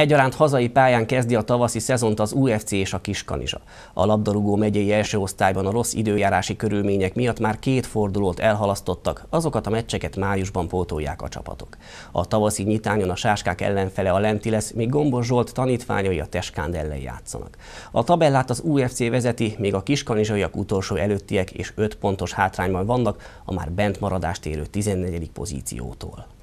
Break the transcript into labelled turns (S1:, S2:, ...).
S1: Egyaránt hazai pályán kezdi a tavaszi szezont az UFC és a Kiskanizsa. A labdarúgó megyei első osztályban a rossz időjárási körülmények miatt már két fordulót elhalasztottak, azokat a meccseket májusban pótolják a csapatok. A tavaszi nyitányon a sáskák ellenfele a lenti lesz, míg Gombos Zsolt tanítványai a Teskánd ellen játszanak. A tabellát az UFC vezeti, még a kiskanizsaiak utolsó előttiek és 5 pontos hátrányban vannak a már bent maradást érő 14. pozíciótól.